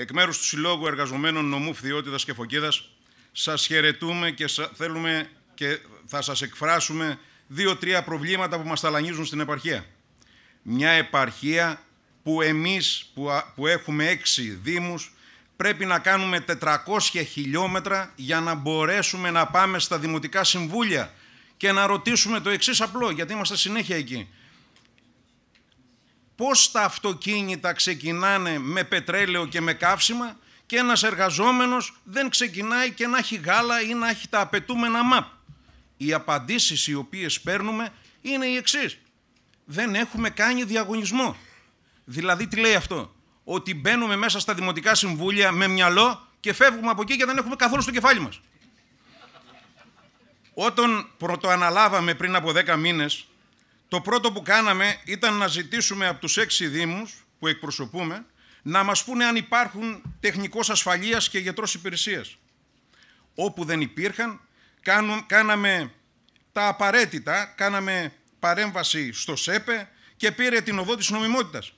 Εκ μέρους του Συλλόγου Εργαζομένων Νομού Φθιώτιδας και Φωκίδας, σας χαιρετούμε και, θέλουμε και θα σας εκφράσουμε δύο-τρία προβλήματα που μας ταλανίζουν στην επαρχία. Μια επαρχία που εμείς που, που έχουμε έξι δήμους πρέπει να κάνουμε 400 χιλιόμετρα για να μπορέσουμε να πάμε στα δημοτικά συμβούλια και να ρωτήσουμε το εξής απλό, γιατί είμαστε συνέχεια εκεί πώς τα αυτοκίνητα ξεκινάνε με πετρέλαιο και με καύσιμα και ένας εργαζόμενος δεν ξεκινάει και να έχει γάλα ή να έχει τα απαιτούμενα ΜΑΠ. Οι απαντήσεις οι οποίες παίρνουμε είναι οι εξής. Δεν έχουμε κάνει διαγωνισμό. Δηλαδή τι λέει αυτό. Ότι μπαίνουμε μέσα στα δημοτικά συμβούλια με μυαλό και φεύγουμε από εκεί και δεν έχουμε καθόλου στο κεφάλι μας. Όταν πρωτοαναλάβαμε πριν από 10 μήνες το πρώτο που κάναμε ήταν να ζητήσουμε από τους έξι δήμους που εκπροσωπούμε να μας πούνε αν υπάρχουν τεχνικός ασφαλείας και γιατρός υπηρεσίας. Όπου δεν υπήρχαν, κάναμε τα απαραίτητα, κάναμε παρέμβαση στο ΣΕΠΕ και πήρε την οδό της νομιμότητας.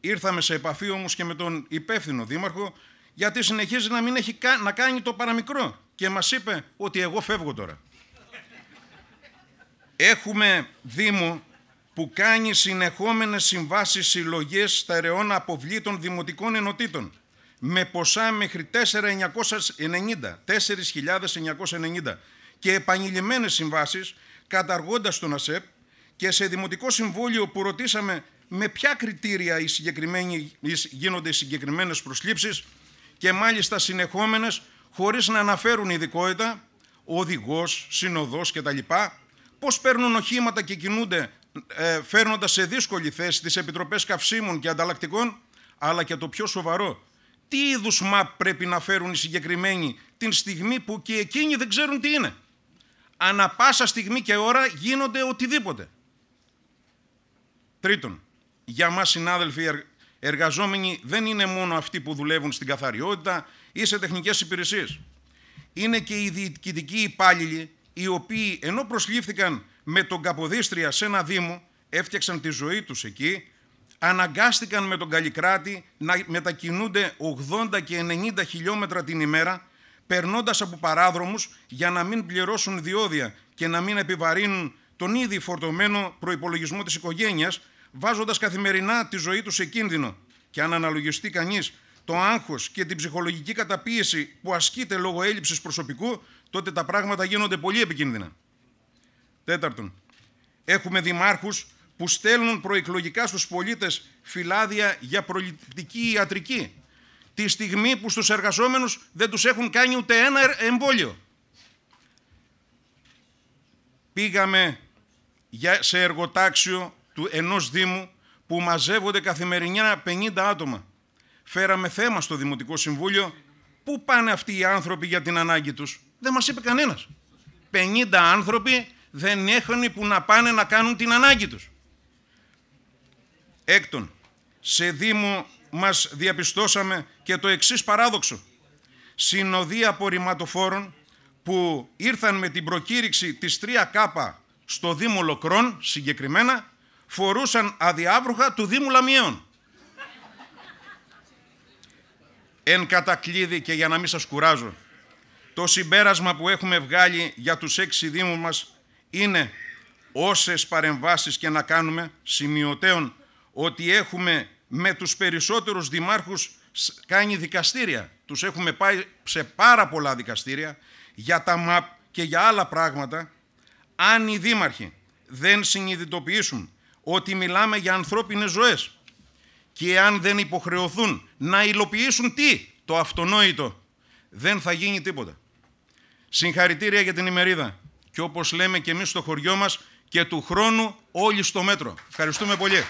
Ήρθαμε σε επαφή όμως και με τον υπεύθυνο δήμαρχο, γιατί συνεχίζει να μην έχει να κάνει το παραμικρό και μας είπε ότι εγώ φεύγω τώρα. Έχουμε Δήμο που κάνει συνεχόμενες συμβάσεις συλλογές στα ρεών αποβλήτων δημοτικών ενωτήτων με ποσά μέχρι 4.990, 4.990 και επανειλημμένες συμβάσεις καταργώντας τον ΑΣΕΠ και σε Δημοτικό Συμβούλιο που ρωτήσαμε με ποια κριτήρια οι γίνονται οι συγκεκριμένες προσλήψεις και μάλιστα συνεχόμενες χωρίς να αναφέρουν ειδικότητα, οδηγός, συνοδός κτλ πώς παίρνουν οχήματα και κινούνται ε, φέρνοντας σε δύσκολη θέση τις επιτροπές καυσίμων και ανταλλακτικών, αλλά και το πιο σοβαρό, τι είδους ΜΑΠ πρέπει να φέρουν οι συγκεκριμένοι την στιγμή που και εκείνοι δεν ξέρουν τι είναι. Ανα πάσα στιγμή και ώρα γίνονται οτιδήποτε. Τρίτον, για μας συνάδελφοι εργαζόμενοι δεν είναι μόνο αυτοί που δουλεύουν στην καθαριότητα ή σε τεχνικές υπηρεσίες. Είναι και οι διοικητικοί υπάλληλοι οι οποίοι ενώ προσλήφθηκαν με τον Καποδίστρια σε ένα δήμο, έφτιαξαν τη ζωή τους εκεί, αναγκάστηκαν με τον Καλλικράτη να μετακινούνται 80 και 90 χιλιόμετρα την ημέρα, περνώντας από παράδρομους για να μην πληρώσουν διόδια και να μην επιβαρύνουν τον ήδη φορτωμένο προϋπολογισμό της οικογένειας, βάζοντας καθημερινά τη ζωή τους σε κίνδυνο. Και αν αναλογιστεί κανείς το άγχος και την ψυχολογική καταπίεση που ασκείται λόγω έλλειψης προσωπικού, τότε τα πράγματα γίνονται πολύ επικίνδυνα. Τέταρτον, έχουμε δημάρχους που στέλνουν προεκλογικά στους πολίτες φυλάδια για προληπτική ιατρική, τη στιγμή που στους εργαζόμενους δεν τους έχουν κάνει ούτε ένα ε, εμβόλιο. Πήγαμε σε εργοτάξιο του ενός Δήμου που μαζεύονται καθημερινά 50 άτομα Φέραμε θέμα στο Δημοτικό Συμβούλιο. Πού πάνε αυτοί οι άνθρωποι για την ανάγκη τους. Δεν μας είπε κανένας. 50 άνθρωποι δεν έχουν που να πάνε να κάνουν την ανάγκη τους. Έκτον, σε Δήμο μας διαπιστώσαμε και το εξής παράδοξο. Συνοδεία απορριμματοφόρων που ήρθαν με την προκήρυξη της 3 κ στο Δήμο Λοκρόν συγκεκριμένα φορούσαν αδιάβροχα του Δήμου Λαμιαίων. Εν κατακλείδη και για να μην σας κουράζω, το συμπέρασμα που έχουμε βγάλει για τους έξι δήμους μας είναι όσες παρεμβάσεις και να κάνουμε σημειωτέων ότι έχουμε με τους περισσότερους δημάρχους κάνει δικαστήρια. Τους έχουμε πάει σε πάρα πολλά δικαστήρια για τα ΜΑΠ και για άλλα πράγματα. Αν οι δήμαρχοι δεν συνειδητοποιήσουν ότι μιλάμε για ανθρώπινες ζωές, και αν δεν υποχρεωθούν να υλοποιήσουν τι, το αυτονόητο, δεν θα γίνει τίποτα. Συγχαρητήρια για την ημερίδα και όπως λέμε και εμείς στο χωριό μας και του χρόνου όλοι στο μέτρο. Ευχαριστούμε πολύ.